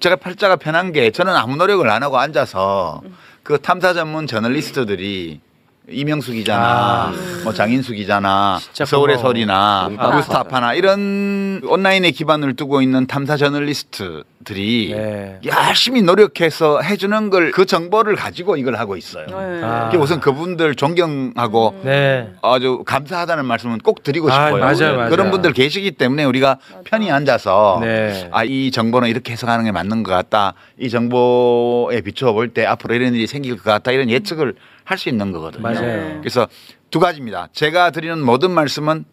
제가 팔자가 편한 게 저는 아무 노력을 안 하고 앉아서 그 탐사 전문 저널리스트들이 이명숙이자나 아. 뭐장인숙이자나 서울의 설이나 아. 루스타파나 이런 온라인에 기반을 두고 있는 탐사 저널리스트들이 네. 열심히 노력해서 해주는 걸 그 정보를 가지고 이걸 하고 있어요. 네. 아. 우선 그분들 존경하고 음. 네. 아주 감사하다는 말씀은 꼭 드리고 아, 싶어요. 맞아요, 맞아요. 그런 분들 계시기 때문에 우리가 편히 앉아서 네. 아이 정보는 이렇게 해석하는 게 맞는 것 같다. 이 정보에 비추어 볼 때 앞으로 이런 일이 생길 것 같다. 이런 예측을 음. 할수 있는 거거든요. 맞아요. 그래서 두 가지입니다. 제가 드리는 모든 말씀은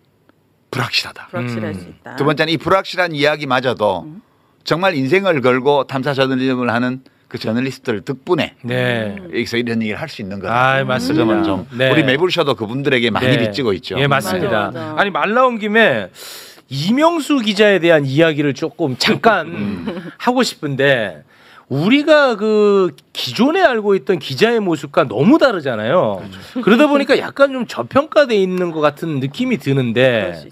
불확실하다. 불확실할 음. 수 있다. 두 번째는 이 불확실한 이야기마저도 음. 정말 인생을 걸고 탐사 저널리즘을 하는 그 저널리스트들 덕분에 네. 음. 여기서 이런 얘기를 할 수 있는 거예요. 아, 맞습니다. 그좀 네. 우리 매불셔도 그분들에게 많이 네. 빚지고 있죠. 예, 맞습니다. 맞아, 맞아. 아니 말 나온 김에 이명수 기자에 대한 이야기를 조금 잠깐 음. 하고 싶은데 우리가 그 기존에 알고 있던 기자의 모습과 너무 다르잖아요. 그렇죠. 그러다 보니까 약간 좀 저평가돼 있는 것 같은 느낌이 드는데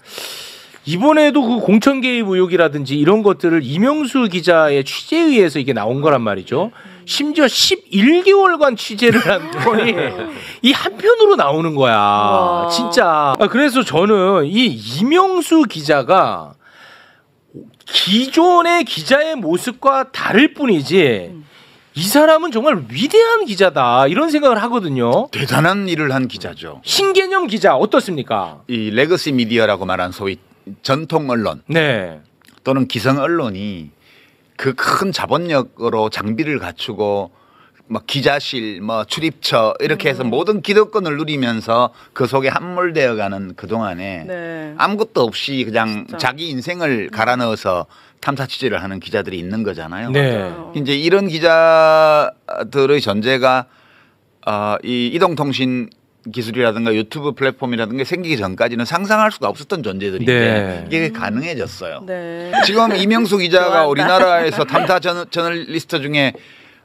이번에도 그 공천 개입 의혹이라든지 이런 것들을 이명수 기자의 취재에 의해서 이게 나온 거란 말이죠. 심지어 11개월간 취재를 한 건이 이 한편으로 나오는 거야. 진짜. 아, 그래서 저는 이 이명수 기자가 기존의 기자의 모습과 다를 뿐이지 이 사람은 정말 위대한 기자다 이런 생각을 하거든요. 대단한 일을 한 기자죠. 신개념 기자 어떻습니까? 이 레거시 미디어라고 말한 소위 전통 언론, 네. 또는 기성 언론이 그 큰 자본력으로 장비를 갖추고 뭐 기자실, 뭐 출입처 이렇게 해서 음. 모든 기득권을 누리면서 그 속에 함몰되어가는 그 동안에 네. 아무것도 없이 그냥 진짜. 자기 인생을 음. 갈아 넣어서 탐사 취재를 하는 기자들이 있는 거잖아요. 네. 이제 이런 기자들의 전제가 어, 이 이동통신 기술이라든가 유튜브 플랫폼이라든가 생기기 전까지는 상상할 수가 없었던 존재들인데 네. 이게 가능해졌어요. 네. 지금 이명수 기자가 우리나라에서 탐사 저널리스트 중에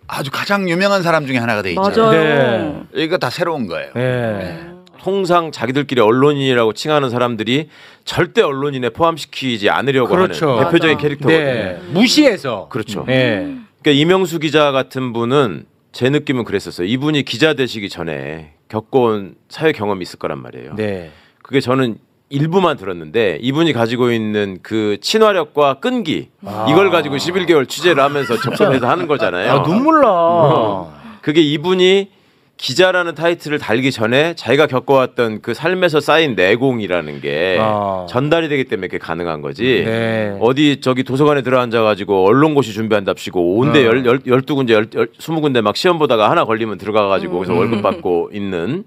아주 가장 유명한 사람 중에 하나가 돼 있잖아요. 맞아요. 네. 이거 다 새로운 거예요. 네. 네. 통상 자기들끼리 언론인이라고 칭하는 사람들이 절대 언론인에 포함시키지 않으려고 그렇죠. 하는 대표적인 캐릭터거든요. 네. 무시해서. 그렇죠. 네. 그러니까 이명수 기자 같은 분은 제 느낌은 그랬었어요. 이분이 기자 되시기 전에 겪어온 사회 경험이 있을 거란 말이에요. 네. 그게 저는 일부만 들었는데 이분이 가지고 있는 그 친화력과 끈기 아. 이걸 가지고 11개월 취재를 하면서 접근해서 하는 거잖아요. 아, 눈물 나. 어. 그게 이분이 기자라는 타이틀을 달기 전에 자기가 겪어왔던 그 삶에서 쌓인 내공이라는 게 아. 전달이 되기 때문에 그게 가능한 거지. 네. 어디 저기 도서관에 들어앉아가지고 언론고시 준비한답시고 온데 1 음. 2 군데, 1 열, 스무 군데 막 시험 보다가 하나 걸리면 들어가가지고 거기서 음, 음. 월급 받고 있는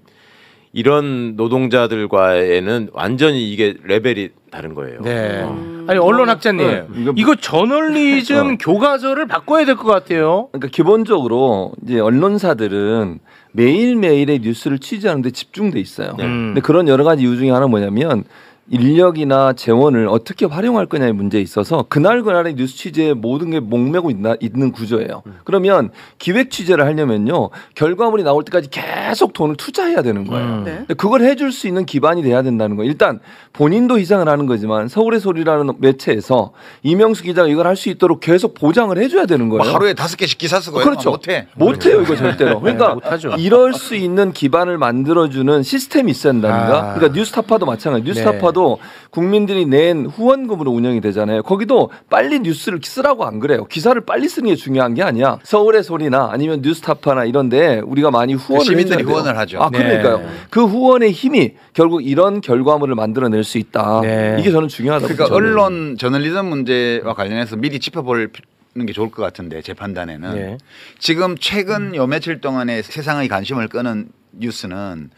이런 노동자들과에는 완전히 이게 레벨이 다른 거예요. 네. 어. 아니 언론 학자님, 네. 이거, 저널리즘 어. 교과서를 바꿔야 될 것 같아요. 그러니까 기본적으로 이제 언론사들은 매일 매일의 뉴스를 취재하는데 집중돼 있어요. 네. 근데 그런 여러 가지 이유 중에 하나 뭐냐면 인력이나 재원을 어떻게 활용할 거냐의 문제에 있어서 그날 그날의 뉴스 취재에 모든 게 목매고 있나, 있는 구조예요. 음. 그러면 기획 취재를 하려면요 결과물이 나올 때까지 계속 돈을 투자해야 되는 거예요. 음. 네. 그걸 해줄 수 있는 기반이 돼야 된다는 거예요. 일단 본인도 희생을 하는 거지만 서울의 소리라는 매체에서 이명수 기자가 이걸 할 수 있도록 계속 보장을 해줘야 되는 거예요. 하루에 다섯 개씩 기사 쓰고 그렇죠. 아, 못해 못해요 이거 네. 절대로. 네, 그러니까 네, 이럴 수 있는 기반을 만들어주는 시스템이 있어야 된다는가 아. 그러니까 뉴스타파도 마찬가지. 뉴스타파도 네. 언론사도 국민들이 낸 후원금으로 운영이 되잖아요. 거기도 빨리 뉴스를 쓰라고 안 그래요. 기사를 빨리 쓰는 게 중요한 게 아니야. 서울의 소리나 아니면 뉴스타파나 이런데 우리가 많이 그 후원을 시민들이 후원을 하죠. 아 그러니까요. 네. 그 후원의 힘이 결국 이런 결과물을 만들어낼 수 있다. 네. 이게 저는 중요하다고. 그러니까 저는. 언론 저널리즘 문제와 관련해서 미리 짚어볼 는게 좋을 것 같은데 제 판단에는 네. 지금 최근 요 며칠 동안에 세상의 관심을 끄는 뉴스는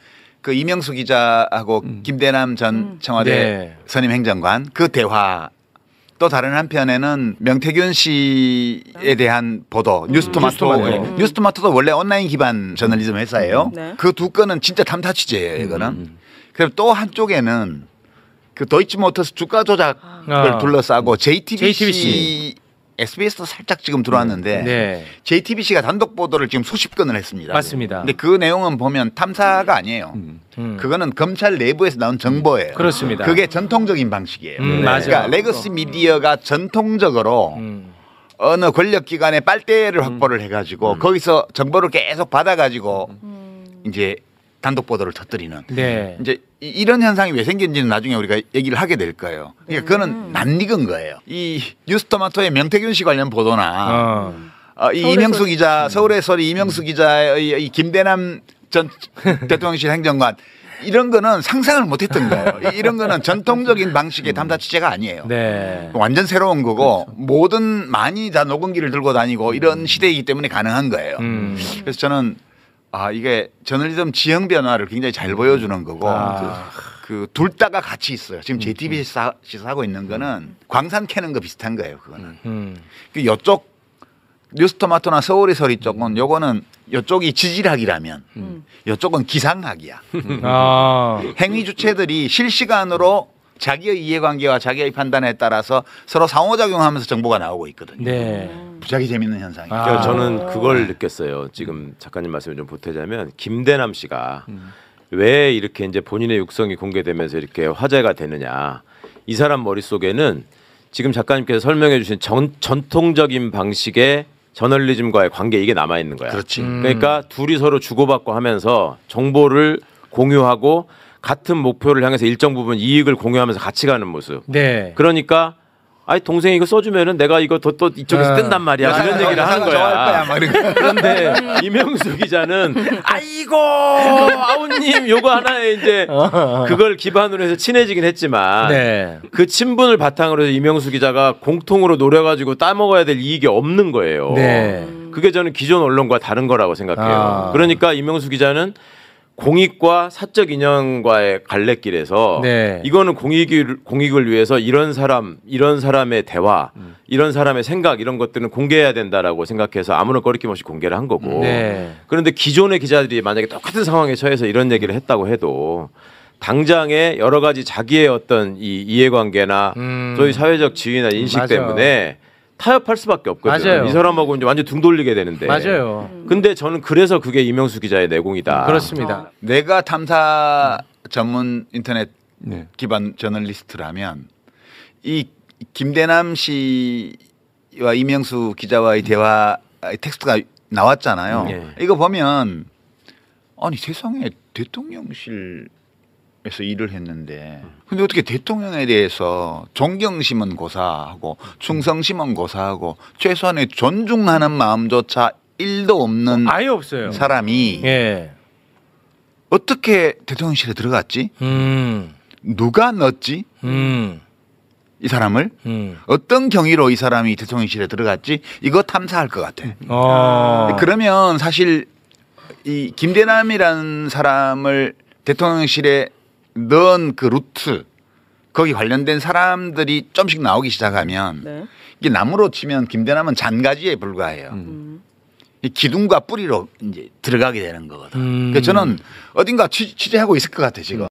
그 이명수 기자하고 음. 김대남 전 음. 청와대 네. 선임 행정관 그 대화 또 다른 한편에는 명태균 씨에 음. 대한 보도 음. 뉴스토마토 음. 뉴스토마토도 원래 온라인 기반 저널리즘 회사예요. 음. 네. 그두 건은 진짜 탐타 취재예요. 이거는. 그럼 또 한쪽에는 그 도이치모터스 주가 조작을 아. 둘러싸고 JTBC, JTBC. SBS도 살짝 지금 들어왔는데 음, 네. JTBC가 단독 보도를 지금 수십 건을 했습니다. 맞습니다. 근데 그 내용은 보면 탐사가 아니에요. 음. 음. 그거는 검찰 내부에서 나온 정보예요. 그렇습니다. 그게 전통적인 방식이에요. 음, 네. 그러니까 레거시 미디어가 전통적으로 음. 어느 권력 기관의 빨대를 확보를 해가지고 음. 거기서 정보를 계속 받아가지고 이제 단독 보도를 터뜨리는 네. 이제 이런 현상이 왜 생긴지는 나중에 우리가 얘기를 하게 될 거예요. 그러니까 음. 그거는 낯익은 거예요. 이 뉴스토마토의 명태균 씨 관련 보도나 어. 어, 이 이명수 소리. 기자 음. 서울의 소리 이명수 음. 기자의 이 김대남 전 대통령실 행정관 이런 거는 상상을 못 했던 거예요. 이런 거는 전통적인 방식의 음. 담사 취재가 아니에요. 네. 완전 새로운 거고 그렇죠. 모든 많이 다 녹음기를 들고 다니고 이런 음. 시대이기 때문에 가능한 거예요. 음. 그래서 저는 아 이게 저널리즘 지형 변화를 굉장히 잘 보여주는 거고 아. 그둘 그 다가 같이 있어요. 지금 JTBC 시사, 시하고 있는 거는 음. 광산 캐는 거 비슷한 거예요. 그거는 음. 음. 그 요쪽 뉴스토마토나 서울의 소리 쪽은 요거는 요쪽이 지질학이라면 음. 요쪽은 기상학이야. 음. 아. 행위 주체들이 실시간으로 자기의 이해관계와 자기의 판단에 따라서 서로 상호작용하면서 정보가 나오고 있거든요. 네. 무지하 음. 재밌는 현상이에요. 아. 그러니까 저는 그걸 느꼈어요. 지금 작가님 말씀을 좀 보태자면 김대남 씨가 음. 왜 이렇게 이제 본인의 육성이 공개되면서 이렇게 화제가 되느냐. 이 사람 머릿속에는 지금 작가님께서 설명해 주신 전, 전통적인 방식의 저널리즘과의 관계 이게 남아 있는 거야. 그렇지. 음. 그러니까 둘이 서로 주고받고 하면서 정보를 공유하고 같은 목표를 향해서 일정 부분 이익을 공유하면서 같이 가는 모습. 네. 그러니까 아이 동생이 이거 써주면은 내가 이거 더또 이쪽에서 어. 뜬단 말이야 야, 이런 얘기를 하는 거야. 거야 그런데 음. 이명수 기자는 아이고 아우님 요거 하나에 이제 어, 어, 그걸 기반으로 해서 친해지긴 했지만 네. 그 친분을 바탕으로 해서 이명수 기자가 공통으로 노려가지고 따먹어야 될 이익이 없는 거예요. 네. 그게 저는 기존 언론과 다른 거라고 생각해요. 아. 그러니까 이명수 기자는 공익과 사적 인연과의 갈래길에서 네. 이거는 공익을 공익을 위해서 이런 사람 이런 사람의 대화 음. 이런 사람의 생각 이런 것들은 공개해야 된다라고 생각해서 아무런 거리낌 없이 공개를 한 거고 네. 그런데 기존의 기자들이 만약에 똑같은 상황에 처해서 이런 얘기를 했다고 해도 당장에 여러 가지 자기의 어떤 이 이해관계나 음. 소위 사회적 지위나 인식 맞아요. 때문에 타협할 수밖에 없거든요. 맞아요. 이 사람하고 이제 완전 등 돌리게 되는데. 맞아요. 근데 저는 그래서 그게 이명수 기자의 내공이다. 그렇습니다. 아. 내가 탐사 전문 인터넷 네. 기반 저널리스트라면 이 김대남 씨와 이명수 기자와의 대화 텍스트가 나왔잖아요. 네. 이거 보면 아니 세상에 대통령실 에서 일을 했는데 근데 어떻게 대통령에 대해서 존경심은 고사하고 충성심은 고사하고 최소한의 존중하는 마음조차 일도 없는 아예 없어요. 사람이 예. 어떻게 대통령실에 들어갔지? 음. 누가 넣었지? 음. 이 사람을 음. 어떤 경위로 이 사람이 대통령실에 들어갔지? 이거 탐사할 것 같아. 아. 그러면 사실 이 김대남이라는 사람을 대통령실에 넣은 그 루트 거기 관련된 사람들이 좀씩 나오기 시작하면 네. 이게 나무로 치면 김대남은 잔가지에 불과해요. 음. 음. 이 기둥과 뿌리로 이제 들어가게 되는 거거든. 음. 그니까 저는 어딘가 취, 재하고 있을 것 같아 지금. 음.